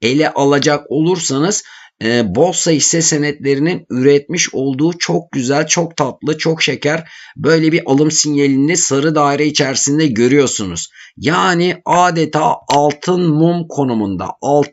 ele alacak olursanız e, borsa hisse senetlerinin üretmiş olduğu çok güzel, çok tatlı, çok şeker böyle bir alım sinyalini sarı daire içerisinde görüyorsunuz. Yani adeta altın mum konumunda altın